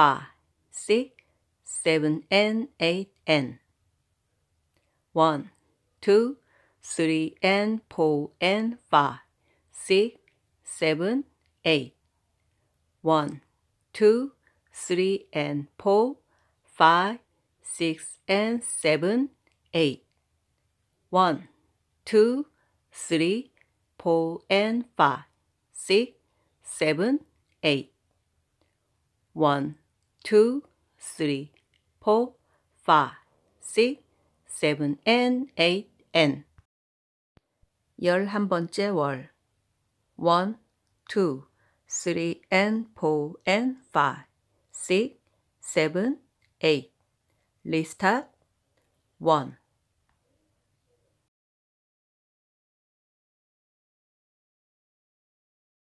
five, six, seven, and eight, and one, two, three, and four, and five, six, seven, eight. One, two, three, and four, five, six, and seven, eight. One, two, three, four, and five, six, seven, eight. One, two, three, four, five, six, seven, and eight, and 열한 번째 월 one, two, three, and four, and five, six, seven, eight. 리스 t one,